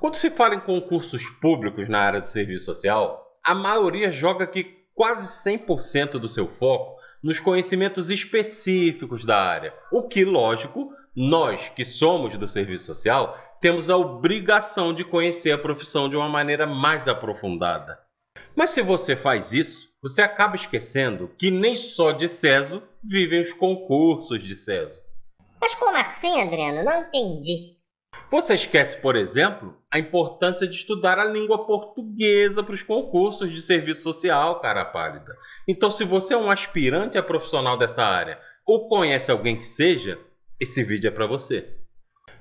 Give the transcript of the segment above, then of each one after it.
Quando se fala em concursos públicos na área do serviço social, a maioria joga que quase 100% do seu foco nos conhecimentos específicos da área. O que, lógico, nós que somos do serviço social temos a obrigação de conhecer a profissão de uma maneira mais aprofundada. Mas se você faz isso, você acaba esquecendo que nem só de SESO vivem os concursos de SESO. Mas como assim, Adriano? Não entendi. Você esquece, por exemplo, a importância de estudar a língua portuguesa para os concursos de serviço social, cara pálida. Então, se você é um aspirante a profissional dessa área ou conhece alguém que seja, esse vídeo é para você.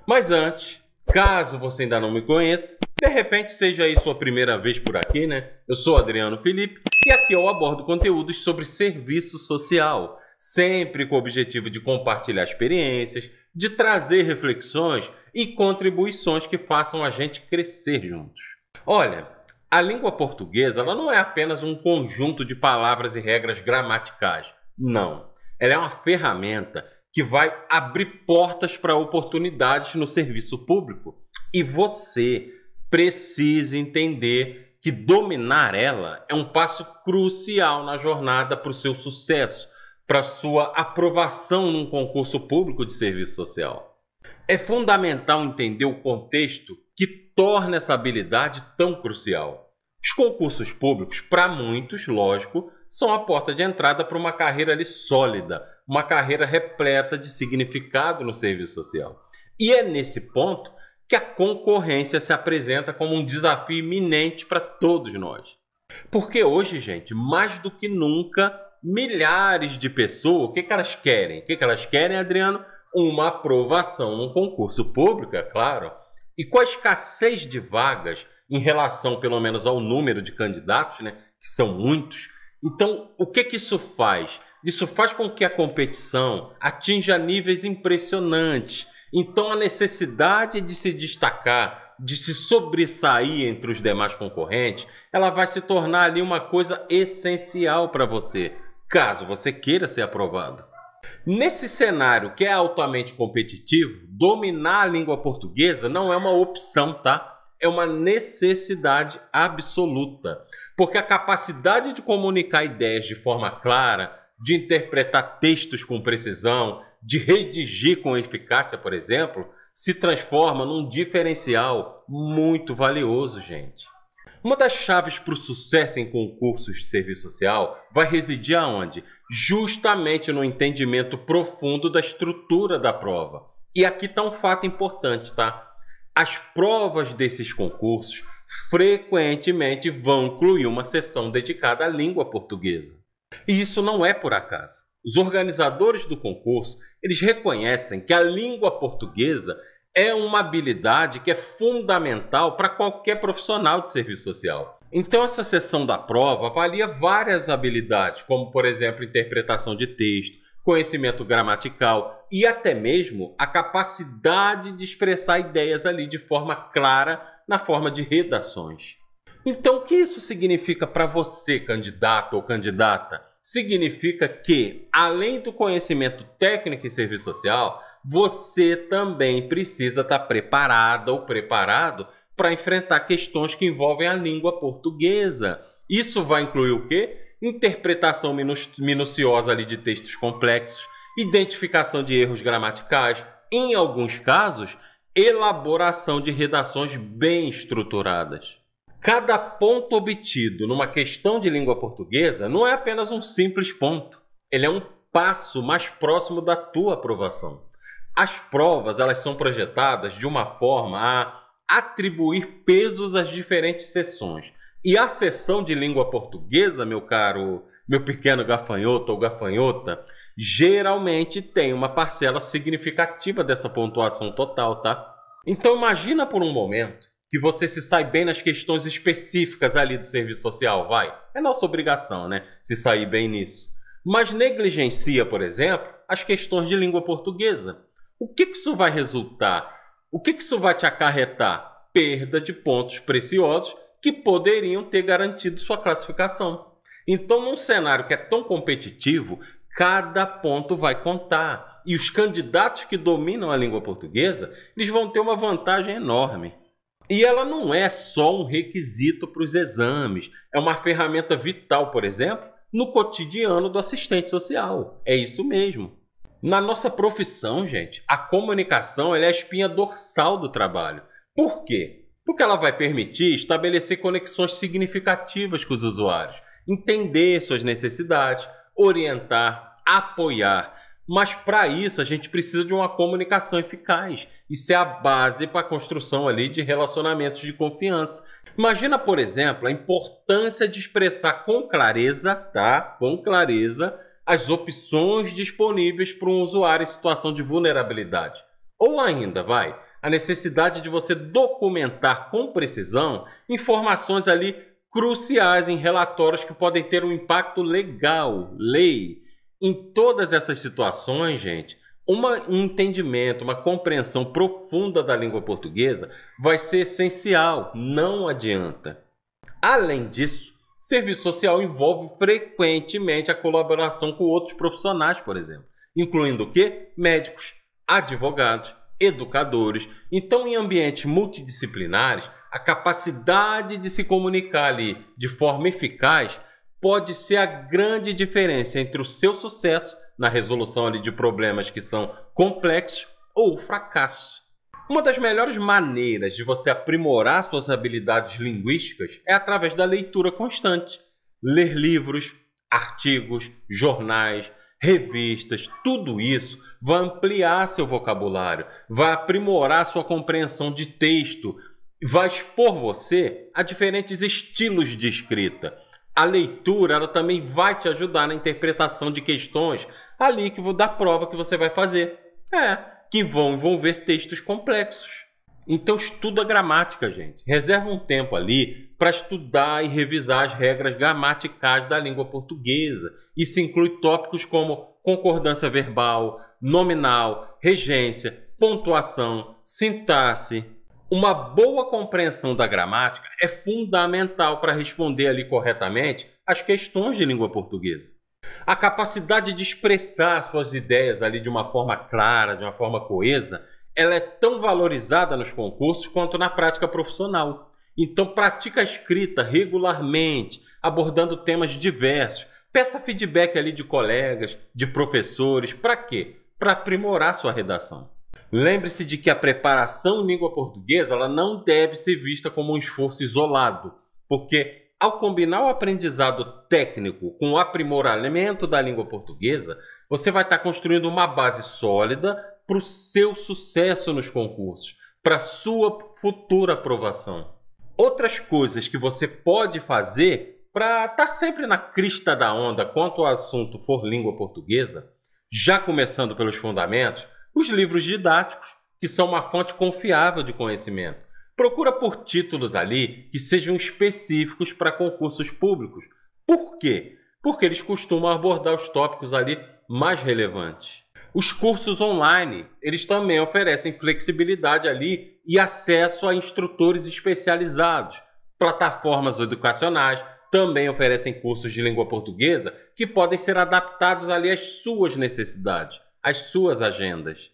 Mas antes, caso você ainda não me conheça, de repente seja aí sua primeira vez por aqui, né? Eu sou Adriano Felipe e aqui eu abordo conteúdos sobre serviço social sempre com o objetivo de compartilhar experiências, de trazer reflexões e contribuições que façam a gente crescer juntos. Olha, a língua portuguesa ela não é apenas um conjunto de palavras e regras gramaticais. Não. Ela é uma ferramenta que vai abrir portas para oportunidades no serviço público. E você precisa entender que dominar ela é um passo crucial na jornada para o seu sucesso, para sua aprovação num concurso público de serviço social. É fundamental entender o contexto que torna essa habilidade tão crucial. Os concursos públicos, para muitos, lógico, são a porta de entrada para uma carreira ali sólida, uma carreira repleta de significado no serviço social. E é nesse ponto que a concorrência se apresenta como um desafio iminente para todos nós. Porque hoje, gente, mais do que nunca, milhares de pessoas, o que, que elas querem? O que, que elas querem, Adriano? Uma aprovação num concurso público, é claro. E com a escassez de vagas em relação, pelo menos, ao número de candidatos, né, que são muitos, então o que, que isso faz? Isso faz com que a competição atinja níveis impressionantes. Então a necessidade de se destacar, de se sobressair entre os demais concorrentes, ela vai se tornar ali uma coisa essencial para você caso você queira ser aprovado. Nesse cenário que é altamente competitivo, dominar a língua portuguesa não é uma opção, tá? É uma necessidade absoluta, porque a capacidade de comunicar ideias de forma clara, de interpretar textos com precisão, de redigir com eficácia, por exemplo, se transforma num diferencial muito valioso, gente. Uma das chaves para o sucesso em concursos de serviço social vai residir aonde? Justamente no entendimento profundo da estrutura da prova. E aqui está um fato importante, tá? As provas desses concursos frequentemente vão incluir uma sessão dedicada à língua portuguesa. E isso não é por acaso. Os organizadores do concurso, eles reconhecem que a língua portuguesa é uma habilidade que é fundamental para qualquer profissional de serviço social. Então, essa sessão da prova avalia várias habilidades, como, por exemplo, interpretação de texto, conhecimento gramatical e até mesmo a capacidade de expressar ideias ali de forma clara na forma de redações. Então, o que isso significa para você, candidato ou candidata? Significa que, além do conhecimento técnico e serviço social, você também precisa estar tá preparada ou preparado para enfrentar questões que envolvem a língua portuguesa. Isso vai incluir o quê? Interpretação minu minuciosa ali de textos complexos, identificação de erros gramaticais, em alguns casos, elaboração de redações bem estruturadas. Cada ponto obtido numa questão de língua portuguesa não é apenas um simples ponto. Ele é um passo mais próximo da tua aprovação. As provas, elas são projetadas de uma forma a atribuir pesos às diferentes sessões. E a sessão de língua portuguesa, meu caro, meu pequeno gafanhoto ou gafanhota, geralmente tem uma parcela significativa dessa pontuação total, tá? Então imagina por um momento que você se sai bem nas questões específicas ali do serviço social, vai. É nossa obrigação, né? Se sair bem nisso. Mas negligencia, por exemplo, as questões de língua portuguesa. O que, que isso vai resultar? O que, que isso vai te acarretar? Perda de pontos preciosos que poderiam ter garantido sua classificação. Então, num cenário que é tão competitivo, cada ponto vai contar. E os candidatos que dominam a língua portuguesa, eles vão ter uma vantagem enorme. E ela não é só um requisito para os exames, é uma ferramenta vital, por exemplo, no cotidiano do assistente social. É isso mesmo. Na nossa profissão, gente, a comunicação é a espinha dorsal do trabalho. Por quê? Porque ela vai permitir estabelecer conexões significativas com os usuários, entender suas necessidades, orientar, apoiar mas para isso a gente precisa de uma comunicação eficaz. Isso é a base para a construção ali de relacionamentos de confiança. Imagina, por exemplo, a importância de expressar com clareza, tá? Com clareza as opções disponíveis para um usuário em situação de vulnerabilidade. Ou ainda, vai, a necessidade de você documentar com precisão informações ali cruciais em relatórios que podem ter um impacto legal, lei, em todas essas situações, gente, uma, um entendimento, uma compreensão profunda da língua portuguesa vai ser essencial, não adianta. Além disso, serviço social envolve frequentemente a colaboração com outros profissionais, por exemplo, incluindo o quê? Médicos, advogados, educadores. Então, em ambientes multidisciplinares, a capacidade de se comunicar ali de forma eficaz pode ser a grande diferença entre o seu sucesso na resolução ali de problemas que são complexos ou o fracasso. Uma das melhores maneiras de você aprimorar suas habilidades linguísticas é através da leitura constante. Ler livros, artigos, jornais, revistas, tudo isso vai ampliar seu vocabulário, vai aprimorar sua compreensão de texto, vai expor você a diferentes estilos de escrita a leitura ela também vai te ajudar na interpretação de questões ali que vou dar prova que você vai fazer. É, que vão envolver textos complexos. Então estuda gramática, gente. Reserva um tempo ali para estudar e revisar as regras gramaticais da língua portuguesa. Isso inclui tópicos como concordância verbal, nominal, regência, pontuação, sintaxe, uma boa compreensão da gramática é fundamental para responder ali corretamente as questões de língua portuguesa. A capacidade de expressar suas ideias ali de uma forma clara, de uma forma coesa, ela é tão valorizada nos concursos quanto na prática profissional. Então, pratica a escrita regularmente, abordando temas diversos. Peça feedback ali de colegas, de professores, para quê? Para aprimorar sua redação. Lembre-se de que a preparação em língua portuguesa ela não deve ser vista como um esforço isolado, porque ao combinar o aprendizado técnico com o aprimoramento da língua portuguesa, você vai estar construindo uma base sólida para o seu sucesso nos concursos, para sua futura aprovação. Outras coisas que você pode fazer para estar tá sempre na crista da onda quanto o assunto for língua portuguesa, já começando pelos fundamentos, os livros didáticos, que são uma fonte confiável de conhecimento. Procura por títulos ali que sejam específicos para concursos públicos. Por quê? Porque eles costumam abordar os tópicos ali mais relevantes. Os cursos online, eles também oferecem flexibilidade ali e acesso a instrutores especializados. Plataformas educacionais também oferecem cursos de língua portuguesa que podem ser adaptados ali às suas necessidades as suas agendas.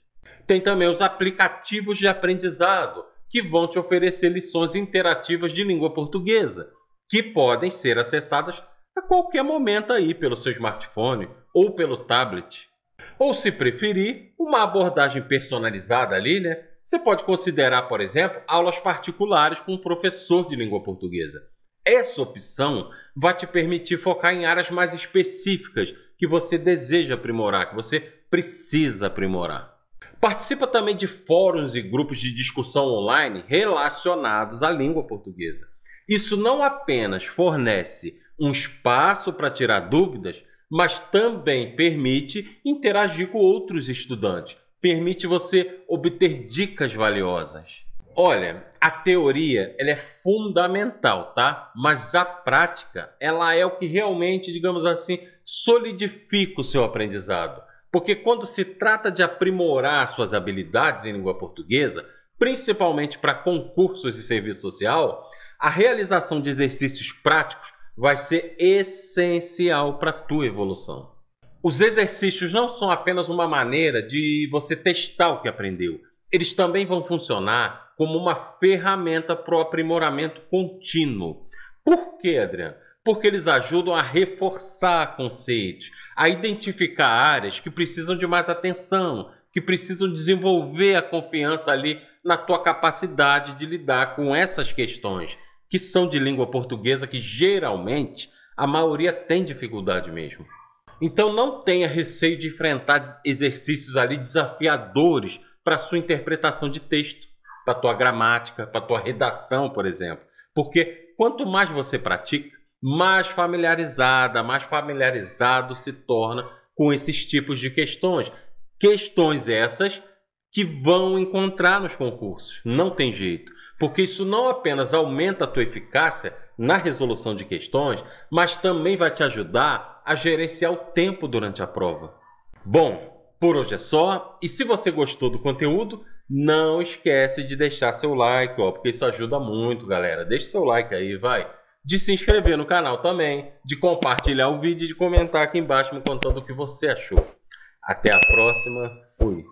Tem também os aplicativos de aprendizado, que vão te oferecer lições interativas de língua portuguesa, que podem ser acessadas a qualquer momento aí pelo seu smartphone ou pelo tablet. Ou se preferir, uma abordagem personalizada ali, né? Você pode considerar, por exemplo, aulas particulares com um professor de língua portuguesa. Essa opção vai te permitir focar em áreas mais específicas que você deseja aprimorar, que você precisa aprimorar. Participa também de fóruns e grupos de discussão online relacionados à língua portuguesa. Isso não apenas fornece um espaço para tirar dúvidas, mas também permite interagir com outros estudantes, permite você obter dicas valiosas. Olha, a teoria ela é fundamental, tá? Mas a prática ela é o que realmente, digamos assim, solidifica o seu aprendizado. Porque quando se trata de aprimorar suas habilidades em língua portuguesa, principalmente para concursos de serviço social, a realização de exercícios práticos vai ser essencial para a tua evolução. Os exercícios não são apenas uma maneira de você testar o que aprendeu. Eles também vão funcionar como uma ferramenta para o aprimoramento contínuo. Por quê, Adriano? porque eles ajudam a reforçar conceitos, a identificar áreas que precisam de mais atenção, que precisam desenvolver a confiança ali na tua capacidade de lidar com essas questões que são de língua portuguesa, que geralmente a maioria tem dificuldade mesmo. Então não tenha receio de enfrentar exercícios ali desafiadores para sua interpretação de texto, para tua gramática, para tua redação, por exemplo, porque quanto mais você pratica, mais familiarizada, mais familiarizado se torna com esses tipos de questões. Questões essas que vão encontrar nos concursos. Não tem jeito, porque isso não apenas aumenta a tua eficácia na resolução de questões, mas também vai te ajudar a gerenciar o tempo durante a prova. Bom, por hoje é só, e se você gostou do conteúdo, não esquece de deixar seu like, ó, porque isso ajuda muito, galera. Deixa seu like aí, vai de se inscrever no canal também, de compartilhar o vídeo e de comentar aqui embaixo me contando o que você achou. Até a próxima. Fui.